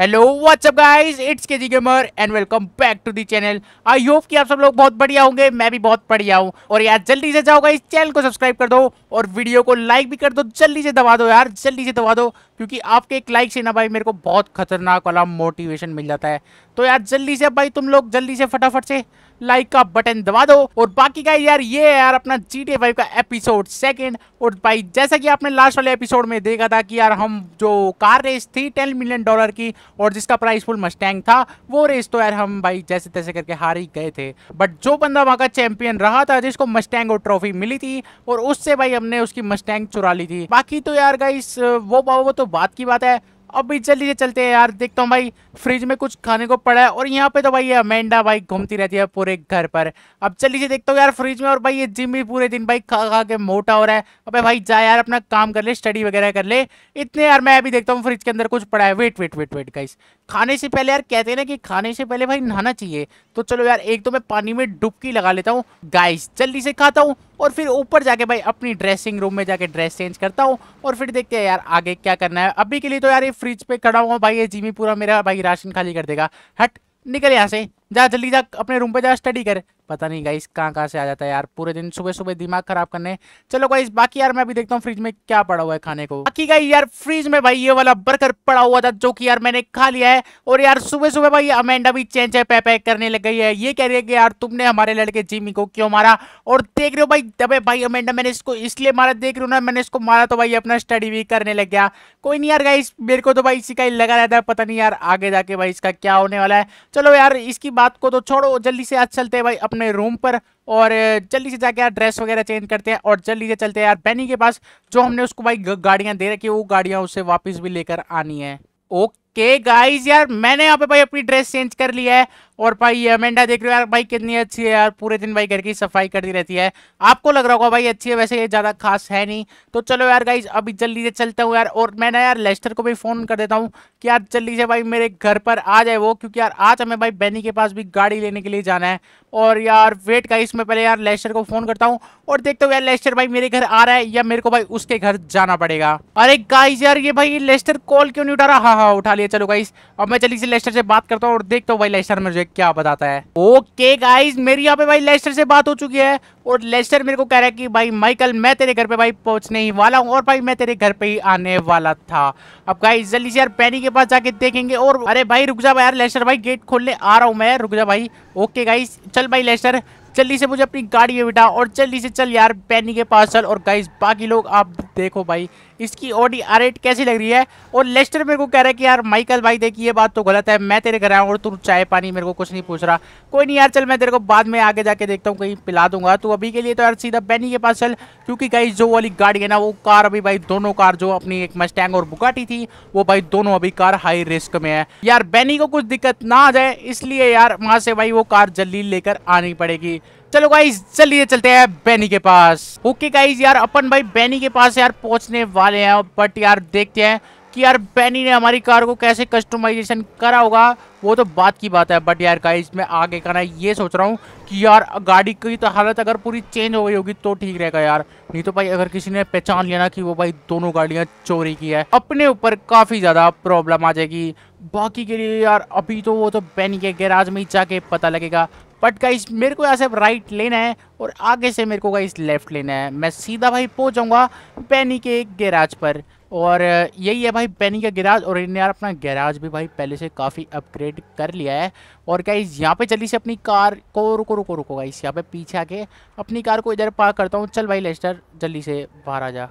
hello what's up guys it's K G gamer and welcome back to the channel I hope कि आप सब लोग बहुत बढ़िया होंगे मैं भी बहुत बढ़िया हूँ और यार जल्दी से जाओ गाइस चैनल को सब्सक्राइब कर दो और वीडियो को लाइक भी कर दो जल्दी से दबा दो यार जल्दी से दबा दो क्योंकि आपके एक लाइक से ना भाई मेरे को बहुत खतरनाक वाला मोटिवेशन मिल जाता है तो यार जल्दी से भाई तुम लोग जल्दी से फटाफट से लाइक का बटन दबा दो और बाकी का यार ये यार अपना जी टी फाइव का एपिसोड सेकंड और भाई जैसा कि आपने लास्ट वाले एपिसोड में देखा था कि यार हम जो कार रेस थी टेन मिलियन डॉलर की और जिसका प्राइस फुल मस्टैंग था वो रेस तो यार हम भाई जैसे तैसे करके हार ही गए थे बट जो बंदा वहाँ का चैंपियन रहा था जिसको मस्टैंग और ट्रॉफी मिली थी और उससे भाई हमने उसकी मस्टैंग चुरा ली थी बाकी तो यार गाइस वो वो तो बात की बात है अब भी चल चलते हैं यार देखता हूँ भाई फ्रिज में कुछ खाने को पड़ा है और यहाँ पे तो भाई अमेंडा भाई घूमती रहती है पूरे घर पर अब चलिए देखता हूँ यार फ्रिज में और भाई ये जिम भी पूरे दिन भाई खा खा के मोटा हो रहा है अबे भाई जा यार अपना काम कर ले स्टडी वगैरह कर ले इतने यार मैं अभी देखता हूँ फ्रिज के अंदर कुछ पड़ा है wait wait wait wait guys खाने से पहले यार कहते ना कि खाने से पहले भाई नहाना चाहिए तो चलो यार एक तो मैं पानी में डुबकी लगा लेता हूँ गाइस जल्दी से खाता हूँ और फिर ऊपर जाके भाई अपनी ड्रेसिंग रूम में जाके ड्रेस चेंज करता हूँ और फिर देखते हैं यार आगे क्या करना है अभी के लिए तो यार ये फ्रिज पे खड़ा हुआ भाई ये जिमी पूरा मेरा भाई राशन खाली कर देगा हट निकल यहाँ से जा जल्दी जा अपने रूम पे जा स्टडी कर पता नहीं गाइस कहाँ कहाँ से आ जाता है यार पूरे दिन सुबह सुबह दिमाग खराब करने चलो गाइस बाकी यार मैं अभी देखता हूँ फ्रिज में क्या पड़ा हुआ है खाने को बाकी गाइस यार फ्रिज में भाई ये वाला बर्गर पड़ा हुआ था जो कि यार मैंने खा लिया है और यार सुबह सुबह भाई अमेंडा भी चेंज है पैक करने लग गई है ये कह रही है कि यार तुमने हमारे लड़के जिमी को क्यों मारा और देख रहे हो भाई दबे भाई अमेंडा मैंने इसको इसलिए मारा देख रहे हो ना मैंने इसको मारा तो भाई अपना स्टडी भी करने लग गया कोई नहीं यार गाइस मेरे को तो भाई इसी का ही लगा रहता है पता नहीं यार आगे जाके भाई इसका क्या होने वाला है चलो यार इसकी बात को तो छोड़ो जल्दी से आज चलते हैं भाई अपने अपने रूम पर और जल्दी से जाके यार ड्रेस वगैरह चेंज करते हैं और जल्दी से चलते हैं यार बैनी के पास जो हमने उसको भाई गाड़ियाँ दे रखी वो गाड़ियाँ उसे वापस भी लेकर आनी है ओके गाइज यार मैंने यहाँ पे भाई अपनी ड्रेस चेंज कर लिया है और भाई अमेंडा देख रहे हो यार भाई कितनी अच्छी है यार पूरे दिन भाई घर की सफाई करती रहती है आपको लग रहा होगा भाई अच्छी है वैसे ये ज़्यादा खास है नहीं तो चलो यार गाइज अभी जल्दी से चलता हूँ यार और मैं ना यार लेस्टर को भी फ़ोन कर देता हूँ कि यार जल्दी से भाई मेरे घर पर आ जाए वो क्योंकि यार आज हमें भाई बैनी के पास भी गाड़ी लेने के लिए जाना है और यार वेट का इसमें पहले यार लेस्टर को फ़ोन करता हूँ और देखता हूँ यार लेस्टर भाई मेरे घर आ रहा है या मेरे को भाई उसके घर जाना पड़ेगा अरे गाइज यार ये भाई लेस्टर कॉल क्यों नहीं उठा रहा हाँ हाँ उठा लिया चलो गाइज अब मैं जल्दी से लेस्टर से बात करता हूँ और देखता हूँ भाई लेस्टर मुझे क्या बताता है ओके गाइस मेरी यहाँ पे भाई लेस्टर से बात हो चुकी है और लेस्टर मेरे को कह रहा है कि भाई माइकल मैं तेरे घर पे भाई पहुंचने ही वाला हूँ और भाई मैं तेरे घर पे ही आने वाला था अब गाइस जल्दी से यार पैनी के पास जाके देखेंगे और अरे भाई रुक जा भाई यार लेस्टर भाई गेट खोलने आ रहा हूँ मैं रुक जा भाई ओके गाइस चल भाई लेस्टर जल्दी से मुझे अपनी गाड़ी में बिठा और जल्दी से चल यार पैनी के पास चल और गाइस बाकी लोग आप देखो भाई इसकी ओडी आर कैसी लग रही है और लेस्टर मेरे को कह रहा है कि यार माइकल भाई देखिए ये बात तो गलत है मैं तेरे घर आया और तू चाय पानी मेरे को कुछ नहीं पूछ रहा कोई नहीं यार चल मैं तेरे को बाद में आगे जाके देखता हूँ कहीं पिला दूंगा तो अभी के लिए तो यार सीधा बैनी के पास चल क्योंकि कहीं जो वाली गाड़ी है ना वो कार अभी भाई दोनों कार जो अपनी एक मस्टैंग और बुकाटी थी वो भाई दोनों अभी कार हाई रिस्क में है यार बैनी को कुछ दिक्कत ना आ जाए इसलिए यार वहाँ से भाई वो कार जल्दी लेकर आनी पड़ेगी चलो गाइज चलिए चलते हैं बेनी के पास ओके गाइज यार अपन भाई बेनी के पास यार पहुंचने वाले हैं बट यार देखते हैं कि यार बेनी ने हमारी कार को कैसे कस्टमाइजेशन करा होगा वो तो बात की बात है बट यार गाइज मैं आगे का ना ये सोच रहा हूँ कि यार गाड़ी की तो हालत अगर पूरी चेंज हो गई होगी तो ठीक रहेगा यार नहीं तो भाई अगर किसी ने पहचान लिया ना कि वो भाई दोनों गाड़ियाँ चोरी की है अपने ऊपर काफ़ी ज़्यादा प्रॉब्लम आ जाएगी बाकी के लिए यार अभी तो वो तो बैनी के गैराज में ही जाके पता लगेगा बट गाइस मेरे को यहाँ से राइट लेना है और आगे से मेरे को गाइस लेफ़्ट लेना है मैं सीधा भाई पहुँचाऊँगा पैनी के गैराज पर और यही है भाई पैनी का गैराज और इन्हें यार अपना गैराज भी भाई पहले से काफ़ी अपग्रेड कर लिया है और गाइस यहाँ पे जल्दी से अपनी कार को रुको रुको रुको गाइस यहाँ पे पीछे आके अपनी कार को इधर पार करता हूँ चल भाई लेस्टर जल्दी से बाहर आ जा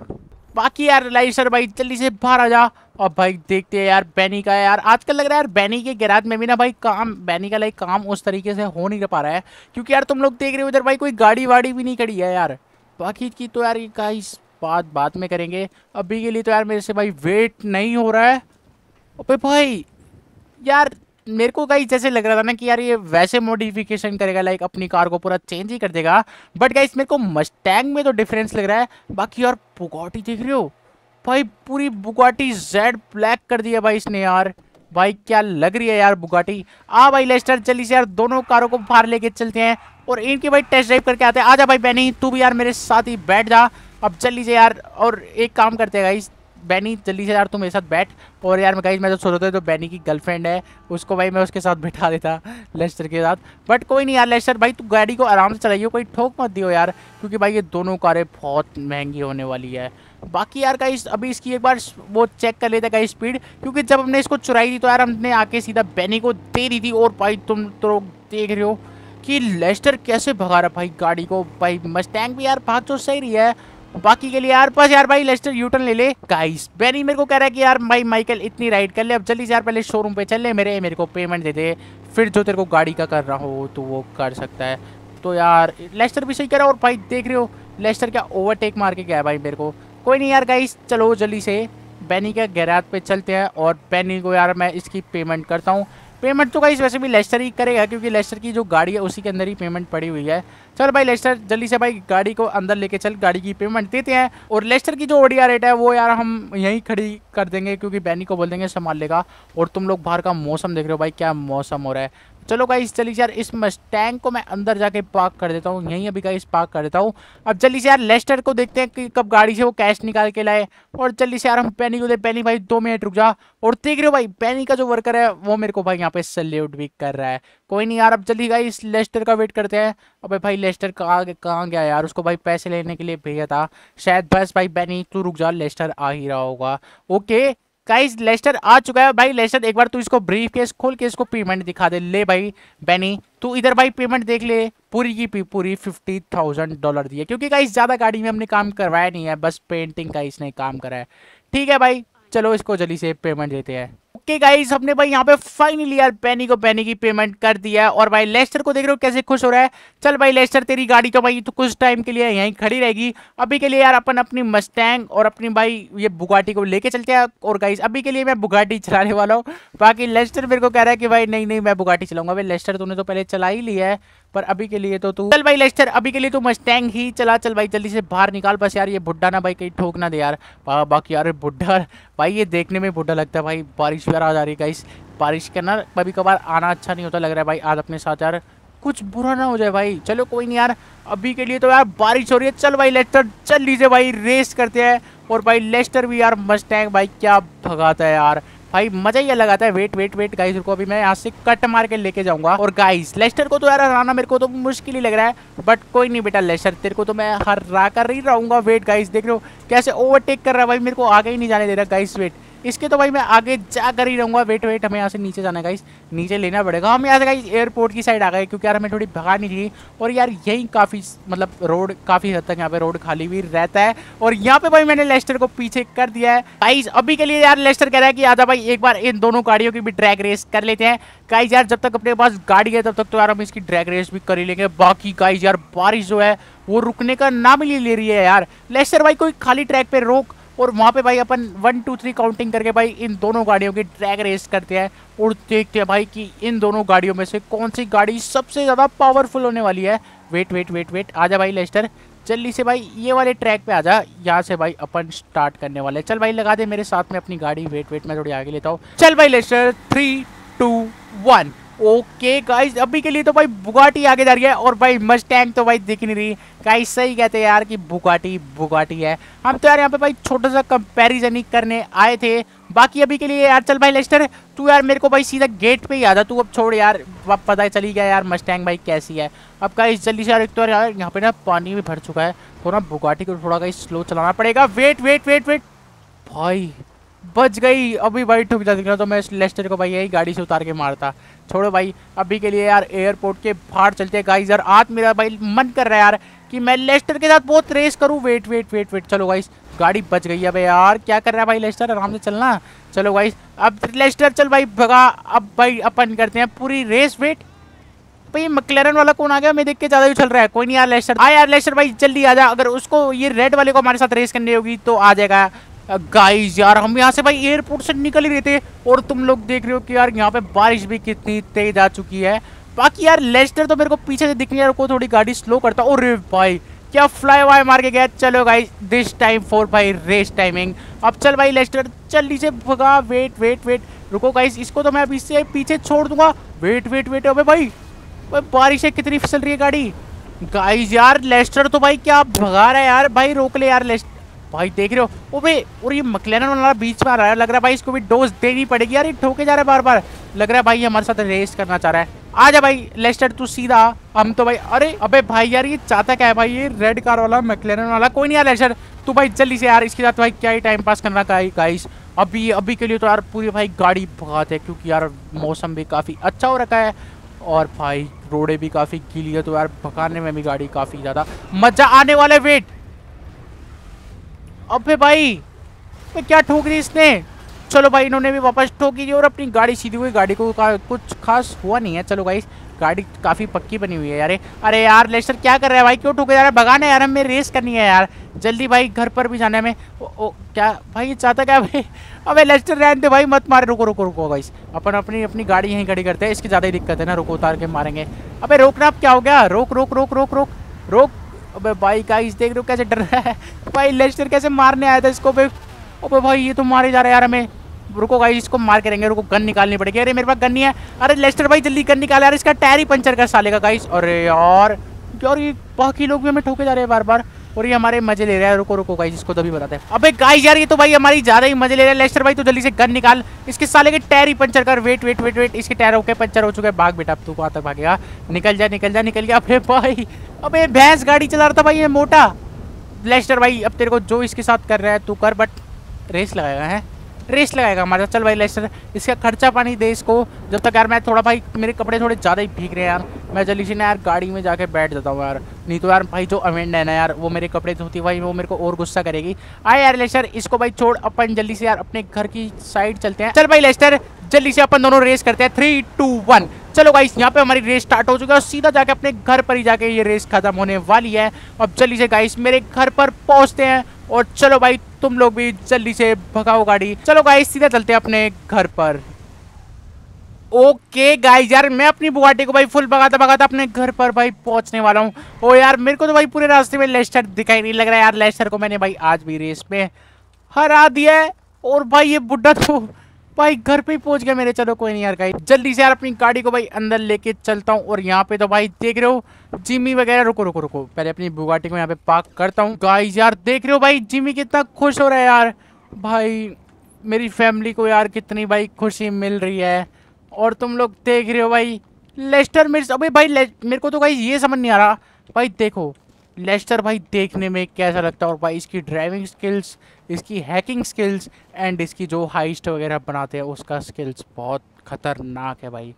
बाकी यार लाइट सर भाई जल्दी से बाहर आ जा और भाई देखते हैं यार बैनी का यार आजकल लग रहा है यार बैनी के गैराज में भी ना भाई काम बैनी का लाइक काम उस तरीके से हो नहीं पा रहा है क्योंकि यार तुम लोग देख रहे हो उधर भाई कोई गाड़ी वाड़ी भी नहीं खड़ी है यार बाकी की तो यार इस बात बात में करेंगे अभी के लिए तो यार मेरे से भाई वेट नहीं हो रहा है अबे भाई यार मेरे को गाइस जैसे लग रहा था ना कि यार ये वैसे मॉडिफिकेशन करेगा लाइक अपनी कार को पूरा चेंज ही कर देगा बट गाइस मेरे को मस्टैंग में तो डिफरेंस लग रहा है बाकी यार बुगाटी देख रहे हो भाई पूरी बुगाटी जेड ब्लैक कर दिया भाई इसने यार भाई क्या लग रही है यार बुगाटी आ भाई लेस्टर से यार दोनों कारों को बाहर लेके चलते हैं और इनके भाई टेस्ट ड्राइव करके आते हैं आजा भाई बैनी तू भी यार मेरे साथ ही बैठ जा अब चल लीजिए यार और एक काम करते हैं गाइस बैनी जल्दी से यार तुम मेरे साथ बैठ और यार मैं कहीं मैं तो सोच रहा था जो बैनी की गर्लफ्रेंड है उसको भाई मैं उसके साथ बैठा देता लेस्टर के साथ बट कोई नहीं यार लेस्टर भाई तू गाड़ी को आराम से चलाइए कोई ठोक मत दियो यार क्योंकि भाई ये दोनों कारें बहुत महंगी होने वाली है बाकी यार का इस अभी इसकी एक बार वो चेक कर लेते कहीं स्पीड क्योंकि जब हमने इसको चुराई थी तो यार हमने आके सीधा बैनी को दे दी थी और भाई तुम तो देख रहे हो कि लेस्टर कैसे भगा रहा भाई गाड़ी को भाई मस्टैंग भी यार भाग तो सही रही है बाकी के लिए यार बस यार भाई लेस्टर यूटर्न ले ले गाइस बेनी मेरे को कह रहा है कि यार भाई माइकल इतनी राइड कर ले अब जल्दी से यार पहले शोरूम पे चल ले मेरे मेरे को पेमेंट दे दे फिर जो तेरे को गाड़ी का कर रहा हो तो वो कर सकता है तो यार लेस्टर भी सही कर रहा और भाई देख रहे हो लेस्टर क्या ओवरटेक मार के गया भाई मेरे को कोई नहीं यार गाइस चलो जल्दी से बैनी के गैराज पे चलते हैं और बैनी को यार मैं इसकी पेमेंट करता हूँ पेमेंट तो गाइस वैसे भी लेस्टर ही करेगा क्योंकि लेस्टर की जो गाड़ी है उसी के अंदर ही पेमेंट पड़ी हुई है चल भाई लेस्टर जल्दी से भाई गाड़ी को अंदर लेके चल गाड़ी की पेमेंट देते हैं और लेस्टर की जो ओडिया रेट है वो यार हम यहीं खड़ी कर देंगे क्योंकि बैनी को बोल देंगे संभाल लेगा और तुम लोग बाहर का मौसम देख रहे हो भाई क्या मौसम हो रहा है चलो गाइस चलिए यार इस मस्टैंग को मैं अंदर जाके पार्क कर देता हूँ यहीं अभी गाइस पार्क कर देता हूँ अब जल्दी से यार लेस्टर को देखते हैं कि कब गाड़ी से वो कैश निकाल के लाए और जल्दी से यार हम पैनी को दे पैनी भाई दो मिनट रुक जा और देख रहे हो भाई पैनी का जो वर्कर है वो मेरे को भाई यहाँ पे सल्यूट भी कर रहा है कोई नहीं यार अब जल्दी इस लेस्टर का वेट करते हैं अब भाई लेस्टर कहाँ कहाँ गया यार उसको भाई पैसे लेने के लिए भेजा था शायद बस भाई पैनी तू रुक जा लेस्टर आ ही रहा होगा ओके गाइस लेस्टर आ चुका है भाई लेस्टर एक बार तू इसको ब्रीफ केस खोल के इसको पेमेंट दिखा दे ले भाई बेनी तू इधर भाई पेमेंट देख ले पूरी की पी पूरी फिफ्टी थाउजेंड डॉलर दिए क्योंकि गाइस ज़्यादा गाड़ी में हमने काम करवाया नहीं है बस पेंटिंग का इसने काम करा है ठीक है भाई चलो इसको जल्दी से पेमेंट देते हैं ओके गाइस हमने भाई यहाँ पे फाइनली यार पैनी को पैनी की पेमेंट कर दिया है और भाई लेस्टर को देख रहे हो कैसे खुश हो रहा है चल भाई लेस्टर तेरी गाड़ी तो भाई तो कुछ टाइम के लिए यहीं खड़ी रहेगी अभी के लिए यार अपन अपनी मस्टैंग और अपनी भाई ये बुगाटी को लेके चलते हैं और गाइस अभी के लिए मैं बुगाटी चलाने वाला हूँ बाकी लेस्टर मेरे को कह रहा है कि भाई नहीं नहीं मैं बुगाटी चलाऊंगा भाई लेस्टर तूने तो पहले चला ही लिया है पर अभी के लिए तो तू चल भाई लेस्टर अभी के लिए तू मस्टैंग ही चला चल भाई जल्दी से बाहर निकाल बस यार ये बुढ़ा ना भाई कहीं ठोक ना दे यार बाकी यार बुढ़ा भाई ये देखने में बुढ़ा लगता है भाई बारिश वगैरह आ रही है गाइस बारिश के ना कभी कभार आना अच्छा नहीं होता लग रहा है भाई आज अपने साथ यार कुछ बुरा ना हो जाए भाई चलो कोई नहीं यार अभी के लिए तो यार बारिश हो रही है चल भाई लेस्टर चल लीजिए भाई रेस करते हैं और भाई लेस्टर भी यार मस्टैंग भाई क्या भगाता है यार भाई मजा ही अलग आता है वेट वेट वेट गाइस रुको अभी मैं यहाँ से कट मार के लेके जाऊंगा और गाइस लेस्टर को तो यार हराना मेरे को तो मुश्किल ही लग रहा है बट कोई नहीं बेटा लेस्टर तेरे को तो मैं हरा कर ही रहूंगा वेट गाइस देख रहे हो कैसे ओवरटेक कर रहा है भाई मेरे को आगे ही नहीं जाने दे रहा गाइस वेट इसके तो भाई मैं आगे जा कर ही रहूँगा वेट वेट हमें यहाँ से नीचे जाना गाइस नीचे लेना पड़ेगा हम यहाँ से गाइस एयरपोर्ट की साइड आ गए क्योंकि यार हमें थोड़ी भगा नहीं थी और यार यहीं काफ़ी मतलब रोड काफ़ी हद तक यहाँ पे रोड खाली भी रहता है और यहाँ पे भाई मैंने लेस्टर को पीछे कर दिया है गाइस अभी के लिए यार लेस्टर कह रहा है कि आधा भाई एक बार इन दोनों गाड़ियों की भी ड्रैग रेस कर लेते हैं गाइस यार जब तक अपने पास गाड़ी है तब तक तो यार हम इसकी ड्रैग रेस भी कर ही लेंगे बाकी गाइस यार बारिश जो है वो रुकने का नाम ही ले रही है यार लेस्टर भाई कोई खाली ट्रैक पे रोक और वहाँ पे भाई अपन वन टू थ्री काउंटिंग करके भाई इन दोनों गाड़ियों की ट्रैक रेस करते हैं और देखते हैं भाई कि इन दोनों गाड़ियों में से कौन सी गाड़ी सबसे ज़्यादा पावरफुल होने वाली है वेट वेट वेट वेट आ भाई लेस्टर जल्दी से भाई ये वाले ट्रैक पे जा यहाँ से भाई अपन स्टार्ट करने वाले चल भाई लगा दे मेरे साथ में अपनी गाड़ी वेट वेट मैं थोड़ी आगे लेता हूँ चल भाई Lester three two one okay guys अभी के लिए तो भाई बुगाटी आगे जा रही है और भाई मस्टैंग तो भाई दिख नहीं रही गाइस सही कहते हैं यार कि बुगाटी बुगाटी है हम तो यार यहाँ पे भाई छोटा सा कंपैरिजन ही करने आए थे बाकी अभी के लिए यार चल भाई लेस्टर तू यार मेरे को भाई सीधा गेट पे ही आ जा तू अब छोड़ यार अब पता चली गया यार मस्टैंग भाई कैसी है अब गाइस जल्दी से यार एक तो यार यहाँ पे ना पानी भी भर चुका है थोड़ा बुगाटी को थोड़ा गाइस स्लो चलाना पड़ेगा वेट वेट वेट वेट भाई बच गई अभी भाई ठुक जाती ना तो मैं लेस्टर को भाई यही गाड़ी से उतार के मारता छोड़ो भाई अभी के लिए यार एयरपोर्ट के बाहर चलते हैं गाइस यार आज मेरा भाई मन कर रहा है यार कि मैं लेस्टर के साथ बहुत रेस करूँ वेट वेट वेट वेट चलो गाइस गाड़ी बच गई है भाई यार क्या कर रहा है भाई लेस्टर आराम से चलना चलो गाइस अब लेस्टर चल भाई भगा अब भाई अपन करते हैं पूरी रेस वेट भाई मकलेरन वाला कौन आ गया मैं देख के ज़्यादा भी चल रहा है कोई नहीं यार लेस्टर आ यार लेस्टर भाई जल्दी आ जा अगर उसको ये रेड वाले को हमारे साथ रेस करनी होगी तो आ जाएगा गाइस यार हम यहाँ से भाई एयरपोर्ट से निकल ही रहे थे और तुम लोग देख रहे हो कि यार यहाँ पे बारिश भी कितनी तेज आ चुकी है बाकी यार लेस्टर तो मेरे को पीछे से दिख रही है को थोड़ी गाड़ी स्लो करता और भाई क्या फ्लाई वाई मार के गया चलो गाइस दिस टाइम फोर भाई रेस टाइमिंग अब चल भाई लेस्टर चल नीचे भगा वेट वेट वेट रुको गाइस इसको तो मैं अभी से पीछे छोड़ दूंगा वेट वेट वेट अबे भाई बारिश है कितनी फिसल रही है गाड़ी गाइस यार लेस्टर तो भाई क्या भगा रहा है यार भाई रोक ले यार लेस्टर भाई देख रहे हो ओ भाई और ये मकलैन वाला बीच में आ रहा है लग रहा है भाई इसको भी डोज देनी पड़ेगी यार ये ठोके जा रहे हैं बार बार लग रहा है भाई हमारे साथ रेस करना चाह रहा है आ जा भाई लेस्टर तू सीधा हम तो भाई अरे अबे भाई यार ये चाहता क्या है भाई ये रेड कार वाला मैकलेरन वाला कोई नहीं यार लेस्टर तू भाई जल्दी से यार इसके साथ भाई क्या ही टाइम पास करना का गाइस अभी अभी के लिए तो यार पूरी भाई गाड़ी भगाते है क्योंकि यार मौसम भी काफ़ी अच्छा हो रखा है और भाई रोडे भी काफ़ी गीली है तो यार भगाने में भी गाड़ी काफ़ी ज़्यादा मज़ा आने वाला है वेट अबे भाई तो क्या ठोक दी इसने चलो भाई इन्होंने भी वापस ठोकी दी और अपनी गाड़ी सीधी हुई गाड़ी को कुछ खास हुआ नहीं है चलो भाई गाड़ी काफ़ी पक्की बनी हुई है यार अरे यार लेसर क्या कर रहा है भाई क्यों ठोके जा रहा है भगाना यार हमें रेस करनी है यार जल्दी भाई घर पर भी जाना है हमें ओ, ओ क्या भाई चाहता क्या भाई अबे लेस्टर रहने दे भाई मत मारे रुको रुको रुको भाई अपन अपनी अपनी गाड़ी यहीं खड़ी करते हैं इसकी ज़्यादा ही दिक्कत है ना रुको उतार के मारेंगे अबे रोकना अब क्या हो गया रोक रोक रोक रोक रोक रोक अबे भाई गाइस देख रहे हो कैसे डर रहा है भाई लेस्टर कैसे मारने आया था इसको भाई अबे भाई ये तो मारे जा रहा है यार हमें रुको गाइस इसको मार के रहेंगे रुको गन निकालनी पड़ेगी अरे मेरे पास गन नहीं है अरे लेस्टर भाई जल्दी गन निकाल यार इसका टायर ही पंचर कर साले का गाइस अरे यार यार ये बाकी लोग भी हमें ठोके जा रहे हैं बार बार और ये हमारे मजे ले रहा है रुको रुको गाइज इसको तभी तो बताते हैं अबे गाइज यार ये तो भाई हमारी ज्यादा ही मजे ले रहा है लेस्टर भाई तो जल्दी से गन निकाल इसके साले के टायर ही पंचर कर वेट वेट वेट वेट इसके टायर होके पंचर हो चुके है भाग बेटा अब तू आता भागेगा निकल जा निकल जा निकल गया अब भाई अबे भैंस गाड़ी चला रहा था भाई ये मोटा लेस्टर भाई अब तेरे को जो इसके साथ कर रहा है तू कर बट रेस लगाएगा है रेस लगाएगा हमारा चल भाई लेस्टर इसका खर्चा पानी दे इसको जब तक यार मैं थोड़ा भाई मेरे कपड़े थोड़े ज़्यादा ही भीग रहे हैं यार मैं जल्दी से ना यार गाड़ी में जाके बैठ जाता हूँ यार नहीं तो यार भाई जो अमेंड है ना यार वो मेरे कपड़े धोती भाई वो मेरे को और गुस्सा करेगी आए यार लेस्टर इसको भाई छोड़ अपन जल्दी से यार अपने घर की साइड चलते हैं चल भाई लेस्टर जल्दी से अपन दोनों रेस करते हैं थ्री टू वन चलो गाइस यहाँ पे हमारी रेस स्टार्ट हो चुकी है और सीधा जाके अपने घर पर ही जाके ये रेस खत्म होने वाली है अब जल्दी से गाइस मेरे घर पर पहुँचते हैं और चलो भाई तुम लोग भी जल्दी से भगाओ गाड़ी चलो गाइस सीधा चलते हैं अपने घर पर ओके गाइस यार मैं अपनी बुगाटी को भाई फुल भगाता भगाता अपने घर पर भाई पहुंचने वाला हूँ ओ यार मेरे को तो भाई पूरे रास्ते में लेस्टर दिखाई नहीं लग रहा यार लेस्टर को मैंने भाई आज भी रेस में हरा दिया है और भाई ये बुढ़ा तो भाई घर पे ही पहुंच गया मेरे चलो कोई नहीं यार गाइस जल्दी से यार अपनी गाड़ी को भाई अंदर लेके चलता हूँ और यहाँ पे तो भाई देख रहे हो जिमी वगैरह रुको रुको रुको पहले अपनी बुगाटी को यहाँ पे पार्क करता हूँ गाइस यार देख रहे हो भाई जिमी कितना खुश हो रहा है यार भाई मेरी फैमिली को यार कितनी भाई खुशी मिल रही है और तुम लोग देख रहे हो भाई लेस्टर मेरे अभी भाई मेरे को तो भाई ये समझ नहीं आ रहा भाई देखो लेस्टर भाई देखने में कैसा लगता है और भाई इसकी ड्राइविंग स्किल्स इसकी हैकिंग स्किल्स एंड इसकी जो हाइस्ट वगैरह बनाते हैं उसका स्किल्स बहुत खतरनाक है भाई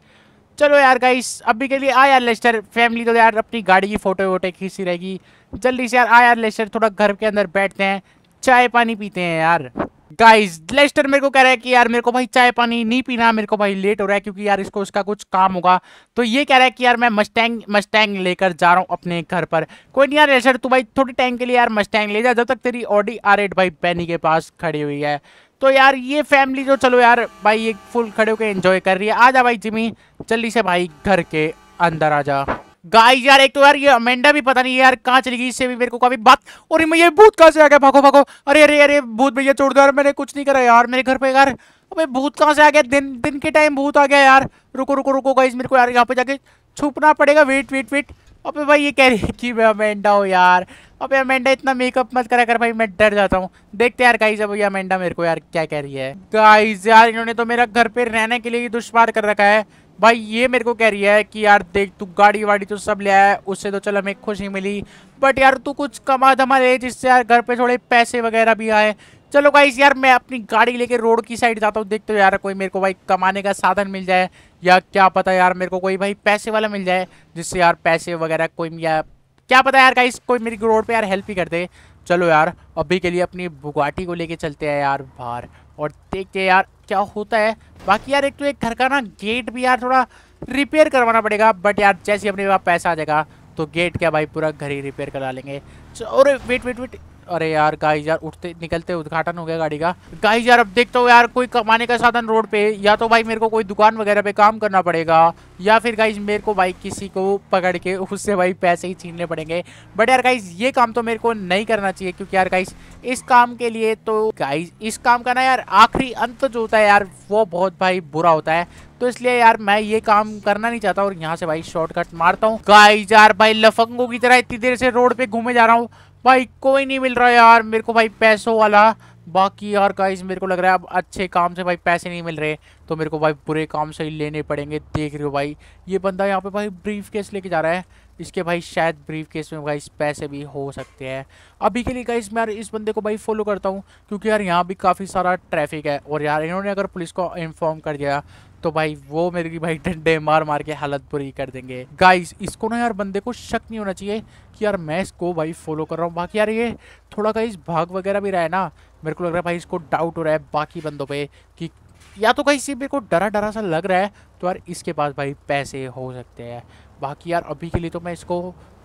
चलो यार गाइस अभी के लिए आ यार लेस्टर फैमिली तो यार अपनी गाड़ी की फ़ोटो वोटो खींची रहेगी जल्दी से यार आ यार लेस्टर थोड़ा घर के अंदर बैठते हैं चाय पानी पीते हैं यार गाइज लेस्टर मेरे को कह रहा है कि यार मेरे को भाई चाय पानी नहीं पीना मेरे को भाई लेट हो रहा है क्योंकि यार इसको उसका कुछ काम होगा तो ये कह रहा है कि यार मैं मस्टैंग मस्टैंग लेकर जा रहा हूँ अपने घर पर कोई नहीं यार लेस्टर तू भाई थोड़ी टाइम के लिए यार मस्टैंग ले जा जब तक तेरी ऑडी आर भाई पैनी के पास खड़ी हुई है तो यार ये फैमिली जो चलो यार भाई ये फुल खड़े होकर एंजॉय कर रही है आ जा भाई जिमी जल्दी से भाई घर के अंदर आ जा गाइस यार एक तो यार ये अमेंडा भी पता नहीं है यार कहाँ चली गई इससे भी मेरे को कभी बात और ये भूत कहाँ से आ गया भागो भागो अरे अरे अरे भूत भैया छोड़ दो यार मैंने कुछ नहीं करा यार मेरे घर पे यार अबे भूत कहाँ से आ गया दिन दिन के टाइम भूत आ गया यार रुको रुको रुको गाइस मेरे को यार यहाँ पे जाके छुपना पड़ेगा वेट वेट वेट अबे भाई ये कह रही है कि मैं अमेंडा हूँ यार अबे अमेंडा इतना मेकअप मत करा कर भाई मैं डर जाता हूँ देखते यार गाइज अब ये अमेंडा मेरे को यार क्या कह रही है गाइज यार इन्होंने तो मेरा घर पे रहने के लिए दुष्पार कर रखा है भाई ये मेरे को कह रही है कि यार देख तू गाड़ी वाड़ी तो सब ले आया उससे तो चल हमें खुशी मिली बट यार तू कुछ कमा धमा ले जिससे यार घर पे थोड़े पैसे वगैरह भी आए चलो भाई यार मैं अपनी गाड़ी लेके रोड की साइड जाता हूँ देखते हो यार कोई मेरे को भाई कमाने का साधन मिल जाए या क्या पता यार मेरे को कोई भाई पैसे वाला मिल जाए जिससे यार पैसे वगैरह कोई या क्या पता यार गाइस कोई मेरी रोड पे यार हेल्प ही कर दे चलो यार अभी के लिए अपनी बुगाटी को लेके चलते हैं यार बाहर और देखते यार क्या होता है बाकी यार एक तो एक घर का ना गेट भी यार थोड़ा रिपेयर करवाना पड़ेगा बट यार जैसे अपने पास पैसा आ जाएगा तो गेट क्या भाई पूरा घर ही रिपेयर करा लेंगे और वेट वेट वेट अरे यार गाइस यार उठते निकलते उद्घाटन हो गया गाड़ी का गाइस यार अब देखते हो यार कोई कमाने का साधन रोड पे या तो भाई मेरे को कोई दुकान वगैरह पे काम करना पड़ेगा या फिर गाइस मेरे को भाई किसी को पकड़ के उससे भाई पैसे ही छीनने पड़ेंगे बट यार गाइस ये काम तो मेरे को नहीं करना चाहिए क्योंकि यार गाइस इस काम के लिए तो गाइज इस काम का ना यार आखिरी अंत जो होता है यार वो बहुत भाई बुरा होता है तो इसलिए यार मैं ये काम करना नहीं चाहता और यहाँ से भाई शॉर्टकट मारता हूँ गाइज यार भाई लफंगों की तरह इतनी देर से रोड पे घूमे जा रहा हूँ भाई कोई नहीं मिल रहा यार मेरे को भाई पैसों वाला बाकी यार गाइस मेरे को लग रहा है अब अच्छे काम से भाई पैसे नहीं मिल रहे तो मेरे को भाई बुरे काम से ही लेने पड़ेंगे देख रहे हो भाई ये बंदा यहाँ पे भाई ब्रीफ केस लेके जा रहा है इसके भाई शायद ब्रीफ केस में भाई पैसे भी हो सकते हैं अभी के लिए गाइस मैं यार इस बंदे को भाई फॉलो करता हूँ क्योंकि यार यहाँ भी काफ़ी सारा ट्रैफिक है और यार इन्होंने अगर पुलिस को इन्फॉर्म कर दिया तो भाई वो की भाई डंडे मार मार के हालत बुरी कर देंगे गाइस इसको ना यार बंदे को शक नहीं होना चाहिए कि यार मैं इसको भाई फॉलो कर रहा हूँ बाकी यार ये थोड़ा कहीं भाग वगैरह भी रहा है ना मेरे को लग रहा है भाई इसको डाउट हो रहा है बाकी बंदों पे कि या तो कहीं से मेरे को डरा डरा सा लग रहा है तो यार इसके पास भाई पैसे हो सकते हैं बाकी यार अभी के लिए तो मैं इसको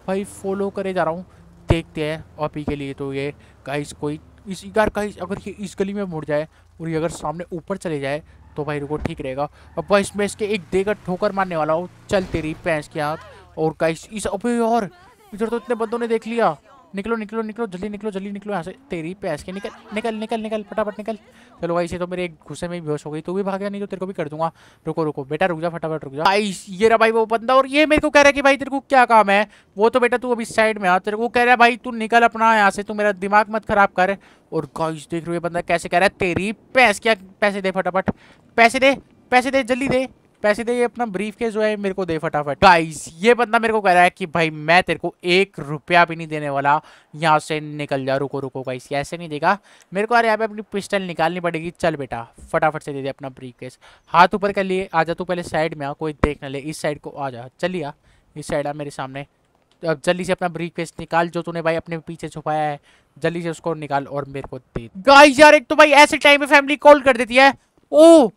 भाई फॉलो करे जा रहा हूँ देखते हैं अभी के लिए तो ये कहीं कोई इस यार कहीं अगर ये इस गली में मुड़ जाए और ये अगर सामने ऊपर चले जाए तो भाई रुको ठीक रहेगा अब भाई इसमें इसके एक देकर ठोकर मारने वाला हो चल तेरी पैंस के हाथ और कहीं इस अभी और इधर तो इतने बंदों ने देख लिया निकलो निकलो निकलो जल्दी निकलो जल्दी निकलो यहाँ से तेरी पैस के निकल निकल निकल निकल फटाफट निकल चलो भाई से तो मेरे एक गुस्से में बेहोश हो गई तू भी भाग गया नहीं तो तेरे को भी कर दूंगा रुको रुको बेटा रुक जा फटाफट रुक जा भाई ये रहा भाई वो बंदा और ये मेरे को कह रहा है कि भाई तेरे को क्या काम है वो तो बेटा तू अभी साइड में आ तेरे को कह रहा है भाई तू निकल अपना यहाँ से तू मेरा दिमाग मत खराब कर और गाइस देख रहे हो ये बंदा कैसे कह रहा है तेरी पैस क्या पैसे दे फटाफट पैसे दे पैसे दे जल्दी दे पैसे दे ये अपना ब्रीफ केस जो है मेरे को दे फटाफट गाइस ये बंदा मेरे को कह रहा है कि भाई मैं तेरे को एक रुपया भी नहीं देने वाला यहाँ से निकल जा रुको रुको गाइस ऐसे नहीं देगा मेरे को अरे यहाँ पे अपनी पिस्टल निकालनी पड़ेगी चल बेटा फटाफट से दे दे अपना ब्रीफ केस हाथ ऊपर कर लिए आ जा तू पहले साइड में आ कोई देख ना ले इस साइड को आ जा चलिए इस साइड आ मेरे सामने अब जल्दी से अपना ब्रीफ केस निकाल जो तूने भाई अपने पीछे छुपाया है जल्दी से उसको निकाल और मेरे को दे गाइस यार एक तो भाई ऐसे टाइम में फैमिली कॉल कर देती है ओ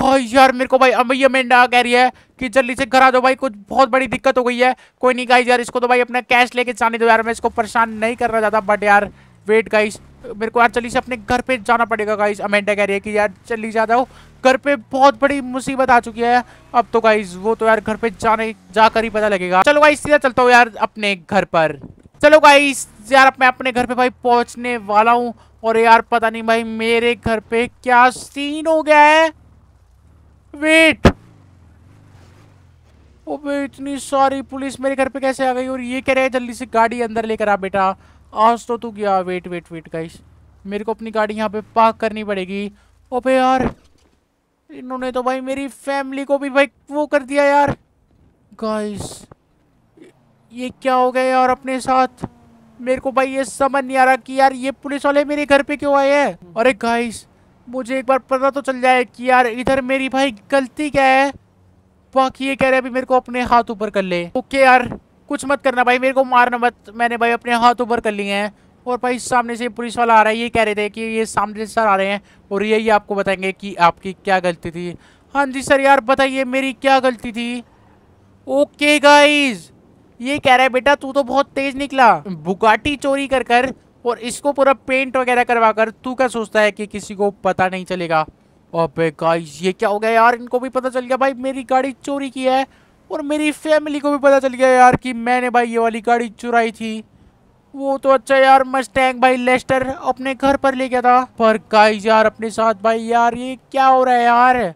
भाई यार मेरे को भाई अमैया मेंढा कह रही है कि जल्दी से घर आ जाओ भाई कुछ बहुत बड़ी दिक्कत हो गई है कोई नहीं गाई यार इसको तो भाई अपना कैश लेके जाने दो यार मैं इसको परेशान नहीं करना चाहता बट यार वेट गाइस मेरे को यार जल्दी से अपने घर पे जाना पड़ेगा गाइस अमेंडा कह रही है कि यार जल्दी जा जाओ घर पे बहुत बड़ी मुसीबत आ चुकी है अब तो गाइस वो तो यार घर पे जाने जाकर ही पता लगेगा चलो गाइस सीधा चलता हूँ यार अपने घर पर चलो गाइस यार मैं अपने घर पे भाई पहुंचने वाला हूँ और यार पता नहीं भाई मेरे घर पे क्या सीन हो गया है वेट ओबे इतनी सारी पुलिस मेरे घर पे कैसे आ गई और ये कह रहे हैं जल्दी से गाड़ी अंदर लेकर आ बेटा आज तो तू गया वेट वेट वेट गाइस मेरे को अपनी गाड़ी यहाँ पे पार्क करनी पड़ेगी ओबे यार इन्होंने तो भाई मेरी फैमिली को भी भाई वो कर दिया यार गाइस ये क्या हो गया यार अपने साथ मेरे को भाई ये समझ नहीं आ रहा कि यार ये पुलिस वाले मेरे घर पे क्यों आए हैं अरे गाइस मुझे एक बार पता तो चल जाए कि यार इधर मेरी भाई गलती क्या है बाकी ये कह रहे अभी मेरे को अपने हाथ ऊपर कर ले ओके यार कुछ मत करना भाई मेरे को मारना मत मैंने भाई अपने हाथ ऊपर कर लिए हैं और भाई सामने से पुलिस वाला आ रहा है ये कह रहे थे कि ये सामने से सर आ रहे हैं और यही आपको बताएंगे कि आपकी क्या गलती थी हाँ जी सर यार बताइए मेरी क्या गलती थी ओके गाइज ये कह रहा है बेटा तू तो बहुत तेज निकला बुगाटी चोरी कर कर और इसको पूरा पेंट वगैरह करवा कर तू क्या सोचता है कि किसी को पता नहीं चलेगा अबे गाइस ये क्या हो गया यार इनको भी पता चल गया भाई मेरी गाड़ी चोरी की है और मेरी फैमिली को भी पता चल गया यार कि मैंने भाई ये वाली गाड़ी चुराई थी वो तो अच्छा यार मस्टैंग भाई लेस्टर अपने घर पर ले गया था पर गाइस यार अपने साथ भाई यार ये क्या हो रहा है यार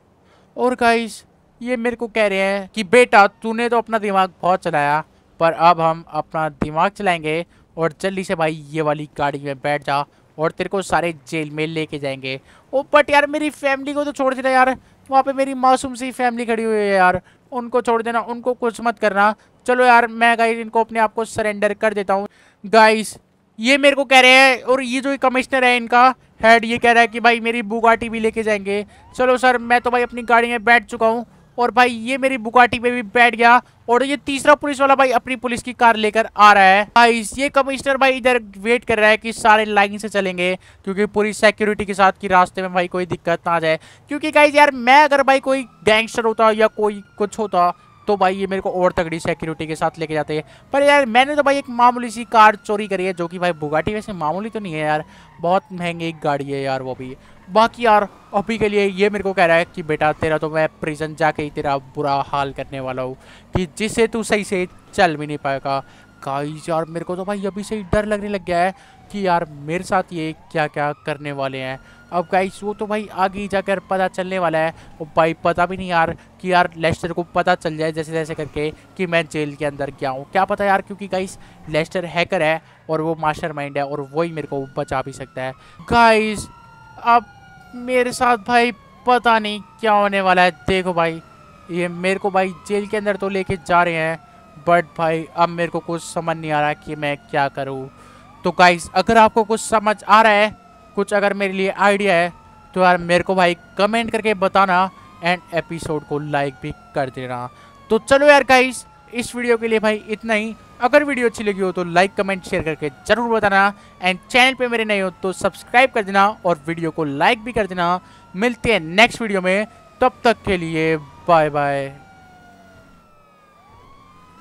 और गाइस ये मेरे को कह रहे हैं कि बेटा तूने तो अपना दिमाग बहुत चलाया पर अब हम अपना दिमाग चलाएंगे और जल्दी से भाई ये वाली गाड़ी में बैठ जा और तेरे को सारे जेल में लेके जाएंगे ओ बट यार मेरी फैमिली को तो छोड़ देना यार वहाँ पे मेरी मासूम सी फैमिली खड़ी हुई है यार उनको छोड़ देना उनको कुछ मत करना चलो यार मैं गाई इनको अपने आप को सरेंडर कर देता हूँ गाइस ये मेरे को कह रहे हैं और ये जो कमिश्नर है इनका हेड ये कह रहा है कि भाई मेरी बुगाटी भी लेके जाएंगे चलो सर मैं तो भाई अपनी गाड़ी में बैठ चुका हूँ और भाई ये मेरी बुकाटी में भी बैठ गया और ये तीसरा पुलिस वाला भाई अपनी पुलिस की कार लेकर आ रहा है भाई ये कमिश्नर भाई इधर वेट कर रहा है कि सारे लाइन से चलेंगे क्योंकि पूरी सिक्योरिटी के साथ कि रास्ते में भाई कोई दिक्कत ना आ जाए क्योंकि गाइज यार मैं अगर भाई कोई गैंगस्टर होता या कोई कुछ होता तो भाई ये मेरे को और तगड़ी सिक्योरिटी के साथ लेके जाते हैं पर यार मैंने तो भाई एक मामूली सी कार चोरी करी है जो कि भाई बुगाटी वैसे मामूली तो नहीं है यार बहुत महंगी गाड़ी है यार वो भी बाकी यार अभी के लिए ये मेरे को कह रहा है कि बेटा तेरा तो मैं प्रिजन जाके ही तेरा बुरा हाल करने वाला हूँ कि जिससे तू सही से चल भी नहीं पाएगा गाइस यार मेरे को तो भाई अभी से ही डर लगने लग गया है कि यार मेरे साथ ये क्या क्या करने वाले हैं अब गाइस वो तो भाई आगे जाकर पता चलने वाला है और भाई पता भी नहीं यार कि यार लेस्टर को पता चल जाए जैसे जैसे करके कि मैं जेल के अंदर गया हूँ क्या पता यार क्योंकि गाइस लेस्टर हैकर है और वो मास्टरमाइंड है और वही मेरे को बचा भी सकता है गाइस अब मेरे साथ भाई पता नहीं क्या होने वाला है देखो भाई ये मेरे को भाई जेल के अंदर तो कर जा रहे हैं बट भाई अब मेरे को कुछ समझ नहीं आ रहा कि मैं क्या करूँ तो गाइस अगर आपको कुछ समझ आ रहा है कुछ अगर मेरे लिए आइडिया है तो यार मेरे को भाई कमेंट करके बताना एंड एपिसोड को लाइक भी कर देना तो चलो यार गाइस इस वीडियो के लिए भाई इतना ही अगर वीडियो अच्छी लगी हो तो लाइक कमेंट शेयर करके जरूर बताना एंड चैनल पे मेरे नए हो तो सब्सक्राइब कर देना और वीडियो को लाइक भी कर देना मिलते हैं नेक्स्ट वीडियो में तब तक के लिए बाय बाय